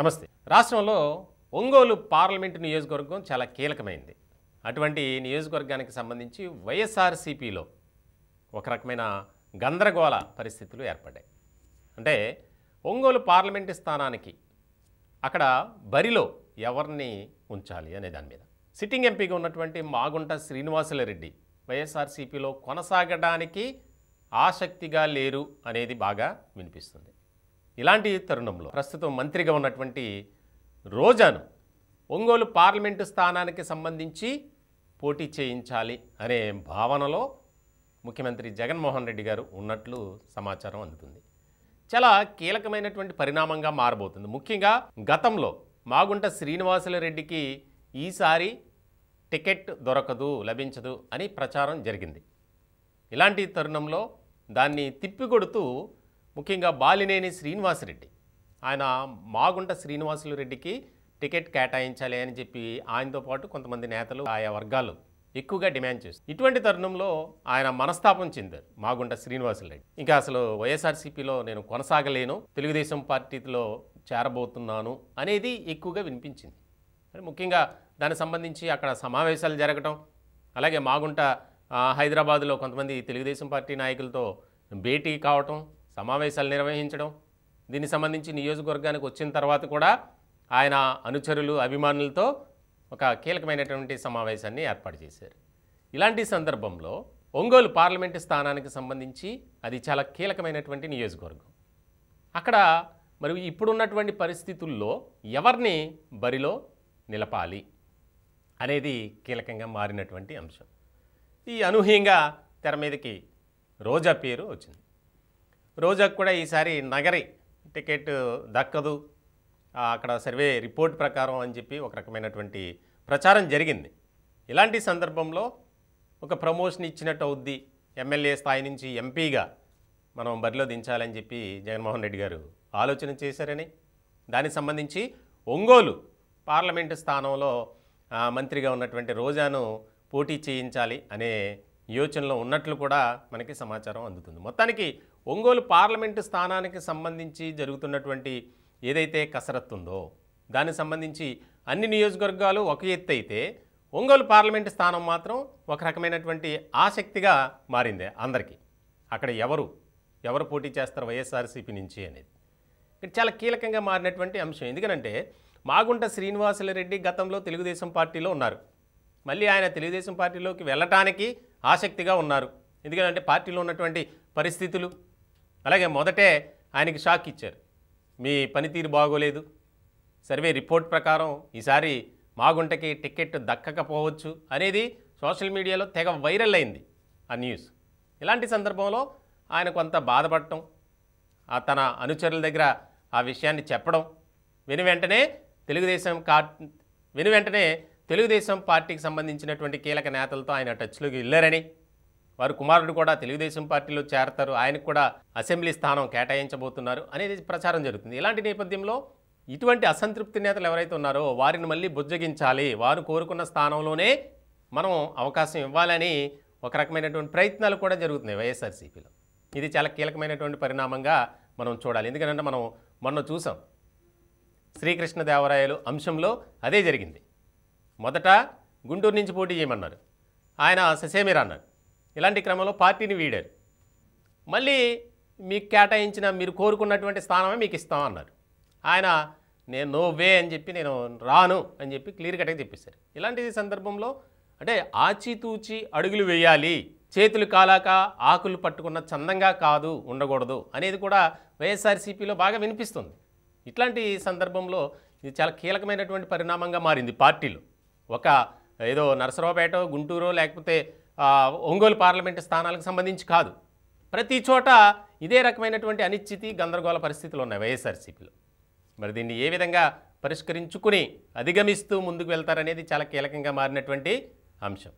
నమస్తే రాష్ట్రంలో ఒంగోలు పార్లమెంటు నియోజకవర్గం చాలా కీలకమైంది అటువంటి నియోజకవర్గానికి సంబంధించి వైఎస్ఆర్సీపీలో ఒక రకమైన గందరగోళ పరిస్థితులు ఏర్పడ్డాయి అంటే ఒంగోలు పార్లమెంటు స్థానానికి అక్కడ బరిలో ఎవరిని ఉంచాలి అనే దాని మీద సిట్టింగ్ ఎంపీగా ఉన్నటువంటి మాగుంట శ్రీనివాసులరెడ్డి వైఎస్ఆర్సీపీలో కొనసాగడానికి ఆసక్తిగా లేరు అనేది బాగా వినిపిస్తుంది ఇలాంటి తరుణంలో ప్రస్తుతం మంత్రిగా ఉన్నటువంటి రోజాను ఒంగోలు పార్లమెంటు స్థానానికి సంబంధించి పోటీ చేయించాలి అనే భావనలో ముఖ్యమంత్రి జగన్మోహన్ రెడ్డి గారు ఉన్నట్లు సమాచారం అందుతుంది చాలా కీలకమైనటువంటి పరిణామంగా మారబోతుంది ముఖ్యంగా గతంలో మాగుంట శ్రీనివాసుల రెడ్డికి ఈసారి టికెట్ దొరకదు లభించదు అని ప్రచారం జరిగింది ఇలాంటి తరుణంలో దాన్ని తిప్పికొడుతూ ముఖ్యంగా బాలినేని శ్రీనివాసరెడ్డి ఆయన మాగుంట శ్రీనివాసులు రెడ్డికి టికెట్ కేటాయించాలి అని చెప్పి ఆయనతో పాటు కొంతమంది నేతలు ఆయా వర్గాలు ఎక్కువగా డిమాండ్ చేస్తారు ఇటువంటి తరుణంలో ఆయన మనస్తాపం చెందారు మాగుంట శ్రీనివాసరెడ్డి ఇంకా అసలు వైఎస్ఆర్సీపీలో నేను కొనసాగలేను తెలుగుదేశం పార్టీలో చేరబోతున్నాను అనేది ఎక్కువగా వినిపించింది ముఖ్యంగా దానికి సంబంధించి అక్కడ సమావేశాలు జరగటం అలాగే మాగుంట హైదరాబాద్లో కొంతమంది తెలుగుదేశం పార్టీ నాయకులతో భేటీ కావటం సమావేశాలు నిర్వహించడం దీనికి సంబంధించి నియోజకవర్గానికి వచ్చిన తర్వాత కూడా ఆయన అనుచరులు అభిమానులతో ఒక కీలకమైనటువంటి సమావేశాన్ని ఏర్పాటు చేశారు ఇలాంటి సందర్భంలో ఒంగోలు పార్లమెంటు స్థానానికి సంబంధించి అది చాలా కీలకమైనటువంటి నియోజకవర్గం అక్కడ మరి ఇప్పుడున్నటువంటి పరిస్థితుల్లో ఎవరిని బరిలో నిలపాలి అనేది కీలకంగా మారినటువంటి అంశం ఈ అనూహ్యంగా తెర మీదకి రోజా పేరు వచ్చింది రోజాకు కూడా ఈసారి నగరి టికెట్ దక్కదు అక్కడ సర్వే రిపోర్ట్ ప్రకారం అని చెప్పి ఒక రకమైనటువంటి ప్రచారం జరిగింది ఇలాంటి సందర్భంలో ఒక ప్రమోషన్ ఇచ్చినట్టు అవుద్ది ఎమ్మెల్యే స్థాయి నుంచి ఎంపీగా మనం బరిలో దించాలని చెప్పి జగన్మోహన్ రెడ్డి గారు ఆలోచన చేశారని దానికి సంబంధించి ఒంగోలు పార్లమెంటు స్థానంలో మంత్రిగా ఉన్నటువంటి రోజాను పోటీ చేయించాలి అనే యోచనలో ఉన్నట్లు కూడా మనకి సమాచారం అందుతుంది మొత్తానికి ఒంగోలు పార్లమెంటు స్థానానికి సంబంధించి జరుగుతున్నటువంటి ఏదైతే కసరత్తు ఉందో దానికి సంబంధించి అన్ని నియోజకవర్గాలు ఒక ఎత్తు అయితే ఒంగోలు పార్లమెంటు స్థానం మాత్రం ఒక రకమైనటువంటి ఆసక్తిగా మారింది అందరికీ అక్కడ ఎవరు ఎవరు పోటీ చేస్తారు వైఎస్ఆర్సీపీ నుంచి అనేది ఇక్కడ చాలా కీలకంగా మారినటువంటి అంశం ఎందుకనంటే మాగుంట శ్రీనివాసులరెడ్డి గతంలో తెలుగుదేశం పార్టీలో ఉన్నారు మళ్ళీ ఆయన తెలుగుదేశం పార్టీలోకి వెళ్ళటానికి ఆసక్తిగా ఉన్నారు ఎందుకంటే పార్టీలో ఉన్నటువంటి పరిస్థితులు అలాగే మొదటే ఆయనకి షాక్ ఇచ్చారు మీ పనితీరు బాగోలేదు సర్వే రిపోర్ట్ ప్రకారం ఈసారి మాగుంటకి టికెట్ దక్కకపోవచ్చు అనేది సోషల్ మీడియాలో తెగ వైరల్ అయింది ఆ న్యూస్ ఇలాంటి సందర్భంలో ఆయన కొంత బాధపడటం తన అనుచరుల దగ్గర ఆ విషయాన్ని చెప్పడం వెను వెంటనే తెలుగుదేశం కా వెను వెంటనే తెలుగుదేశం పార్టీకి సంబంధించినటువంటి కీలక నేతలతో ఆయన టచ్లోకి వెళ్ళారని వారు కుమారుడు కూడా తెలుగుదేశం పార్టీలో చేరతారు ఆయనకు కూడా అసెంబ్లీ స్థానం కేటాయించబోతున్నారు అనేది ప్రచారం జరుగుతుంది ఇలాంటి నేపథ్యంలో ఇటువంటి అసంతృప్తి నేతలు ఎవరైతే ఉన్నారో వారిని మళ్ళీ బుజ్జగించాలి వారు కోరుకున్న స్థానంలోనే మనం అవకాశం ఇవ్వాలని ఒక రకమైనటువంటి ప్రయత్నాలు కూడా జరుగుతున్నాయి వైఎస్ఆర్సీపీలో ఇది చాలా కీలకమైనటువంటి పరిణామంగా మనం చూడాలి ఎందుకంటే మనం మొన్న చూసాం శ్రీకృష్ణదేవరాయలు అంశంలో అదే జరిగింది మొదట గుంటూరు నుంచి పోటీ చేయమన్నారు ఆయన ససేమిరా అన్నారు ఇలాంటి క్రమంలో పార్టీని వీడారు మళ్ళీ మీకు కేటాయించిన మీరు కోరుకున్నటువంటి స్థానమే మీకు ఇస్తామన్నారు ఆయన నేను నో వే అని చెప్పి నేను రాను అని చెప్పి క్లియర్ కట్గా చెప్పేశారు ఇలాంటి సందర్భంలో అంటే ఆచితూచి అడుగులు వేయాలి చేతులు కాలాక ఆకులు పట్టుకున్న చందంగా కాదు ఉండకూడదు అనేది కూడా వైఎస్ఆర్సీపీలో బాగా వినిపిస్తుంది ఇట్లాంటి సందర్భంలో ఇది చాలా కీలకమైనటువంటి పరిణామంగా మారింది పార్టీలో ఒక ఏదో నరసరావుపేట గుంటూరు లేకపోతే ఒంగోలు పార్లమెంటు స్థానాలకు సంబంధించి కాదు ప్రతి చోట ఇదే రకమైనటువంటి అనిశ్చితి గందరగోళ పరిస్థితులు ఉన్నాయి వైఎస్ఆర్సీపీలో మరి దీన్ని ఏ విధంగా పరిష్కరించుకుని అధిగమిస్తూ ముందుకు వెళ్తారనేది చాలా కీలకంగా మారినటువంటి అంశం